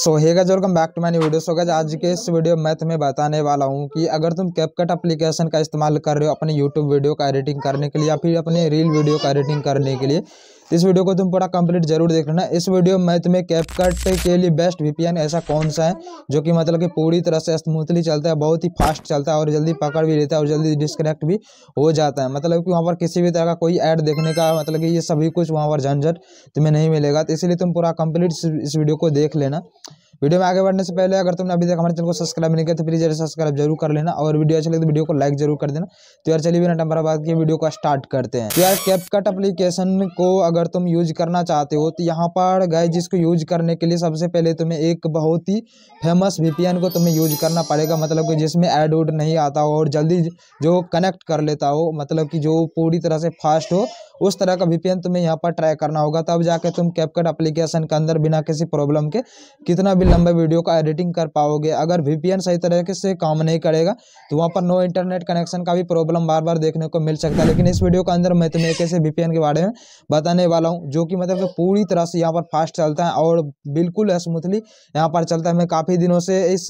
so hey welcome back to many video so guys आज के इस वीडियो में मैं बताने वाला हूँ कि अगर तुम कैपकट एप्लीकेशन का इस्तेमाल कर रहे हो अपने यूट्यूब वीडियो का एडिटिंग करने के लिए या फिर अपने रील वीडियो का एडिटिंग करने के लिए इस वीडियो को तुम पूरा कंप्लीट जरूर देख लेना इस वीडियो में तुम्हें कैपकट के लिए बेस्ट वीपीएन ऐसा कौन सा है जो कि मतलब कि पूरी तरह से स्मूथली चलता है बहुत ही फास्ट चलता है और जल्दी पकड़ भी लेता है और जल्दी डिस्कनेक्ट भी हो जाता है मतलब कि वहाँ पर किसी भी तरह का कोई ऐड देखने का मतलब कि ये सभी कुछ वहाँ पर झंझट तुम्हें नहीं मिलेगा तो इसलिए तुम पूरा कंप्लीट इस वीडियो को देख लेना वीडियो में आगे बढ़ने से पहले अगर तुमने अभी तक हमारे चैनल को सब्सक्राइब नहीं किया तो प्लीज़ सब्सक्राइब जरूर कर लेना और वीडियो अच्छी लगे तो वीडियो को लाइक जरूर कर देना तो यार चलिए बिना नंबर बात की वीडियो को स्टार्ट करते हैं तो यार कैपकट अप्लीकेशन को अगर तुम यूज करना चाहते हो तो यहाँ पर गए जिसको यूज करने के लिए सबसे पहले तुम्हें एक बहुत ही फेमस वी को तुम्हें यूज करना पड़ेगा मतलब कि जिसमें एड उड नहीं आता हो और जल्दी जो कनेक्ट कर लेता हो मतलब कि जो पूरी तरह से फास्ट हो उस तरह का वीपीएन तुम्हें यहाँ पर ट्राई करना होगा तब जाके तुम कैपकट अप्लीकेशन के अंदर बिना किसी प्रॉब्लम के कितना भी लंबे वीडियो का एडिटिंग कर पाओगे अगर वीपीएन सही तरीके से काम नहीं करेगा तो वहाँ पर नो इंटरनेट कनेक्शन का भी प्रॉब्लम बार बार देखने को मिल सकता है लेकिन इस वीडियो के अंदर मैं तुम्हें एक ऐसे वीपीएन के बारे में बताने वाला हूँ जो कि मतलब पूरी तरह से यहाँ पर फास्ट चलता है और बिल्कुल स्मूथली यहाँ पर चलता है मैं काफ़ी दिनों से इस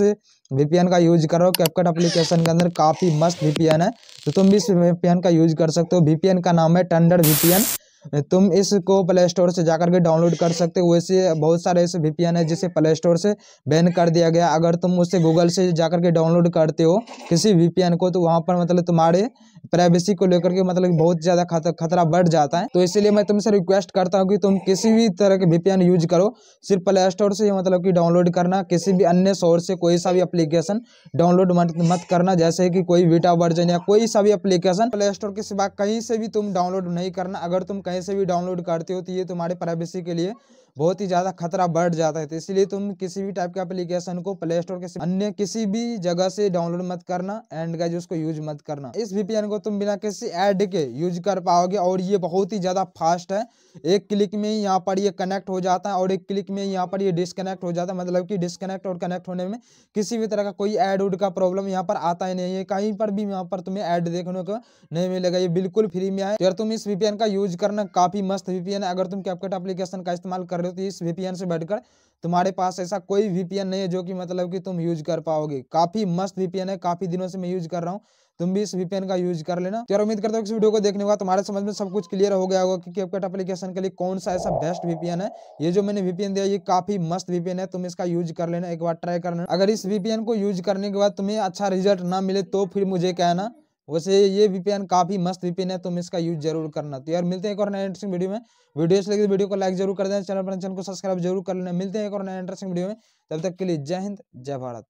वीपीएन का यूज कर रहा हूँ कैपकट एप्लीकेशन के अंदर काफ़ी मस्त वीपीएन है तो तुम भी इस वीपीएन का यूज कर सकते हो वीपीएन का नाम है टंडर वीपीएन तुम इसको प्ले स्टोर से जाकर के डाउनलोड कर सकते हो वैसे बहुत सारे ऐसे वीपीएन है जिसे प्ले स्टोर से बैन कर दिया गया अगर तुम उसे गूगल से जाकर के डाउनलोड करते हो किसी वीपीएन को तो वहाँ पर मतलब तुम्हारे प्राइवेसी को लेकर के मतलब बहुत ज़्यादा खतरा बढ़ जाता है तो इसलिए मैं तुमसे रिक्वेस्ट करता हूँ कि तुम किसी भी तरह के वीपीएन यूज करो सिर्फ प्ले स्टोर से मतलब कि डाउनलोड करना किसी भी अन्य सोर्स से कोई सा भी एप्लीकेशन डाउनलोड मत करना जैसे कि कोई वीटा वर्जन या कोई सा भी एप्लीकेशन प्ले स्टोर के सिवा कहीं से भी तुम डाउनलोड नहीं करना अगर तुम कहीं से भी डाउनलोड करते हो तो ये तुम्हारे प्राइवेसी के लिए बहुत ही ज़्यादा खतरा बढ़ जाता है तो इसलिए तुम किसी भी टाइप के एप्लीकेशन को प्ले स्टोर के अन्य किसी भी जगह से डाउनलोड मत करना एंड गाइज उसको यूज मत करना इस वीपीएन को तुम बिना किसी एड के यूज कर पाओगे और ये बहुत ही ज़्यादा फास्ट है एक क्लिक में ही यहाँ पर ये कनेक्ट हो जाता है और एक क्लिक में यहाँ पर ये डिसकनेक्ट हो जाता है मतलब कि डिसकनेक्ट और कनेक्ट होने में किसी भी तरह का कोई एड उड का प्रॉब्लम यहाँ पर आता ही नहीं है कहीं पर भी यहाँ पर तुम्हें ऐड देखने को नहीं मिलेगा ये बिल्कुल फ्री में तो है अगर तुम इस वीपीएन का यूज करना काफी मस्त वीपीएन है अगर तुम कैपकेट एप्लीकेशन का इस्तेमाल कर रहे करो तो इस वीपीएन से बैठकर तुम्हारे पास ऐसा कोई वीपीएन नहीं है जो कि मतलब कि तुम यूज कर पाओगे काफी मस्त वीपीएन है काफी दिनों से मैं यूज कर रहा हूँ तुम भी इस वीपीएन का यूज कर लेना तो यार उम्मीद करता हूँ इस वीडियो को देखने का तुम्हारे समझ में सब कुछ क्लियर हो गया होगा कि केपकट एप्लीकेशन के लिए कौन सा ऐसा बेस्ट वीपीएन है ये जो मैंने वीपीएन दिया ये काफी मस्त वीपीएन है तुम इसका यूज कर लेना एक बार ट्राई करना अगर इस वीपीएन को यूज करने के बाद तुम्हें अच्छा रिजल्ट ना मिले तो फिर मुझे कहना वैसे ये वीपीएन काफी मस्त वीपीएन है तुम इसका यूज जरूर करना तो यार मिलते हैं एक और नया इंटरेस्टिंग वीडियो में वीडियो से लगे वीडियो को लाइक जरूर कर देना चैनल पर चैनल को सब्सक्राइब जरूर कर लेना मिलते हैं एक और नया इंटरेस्टिंग वीडियो में तब तक के लिए जय हिंद जय भारत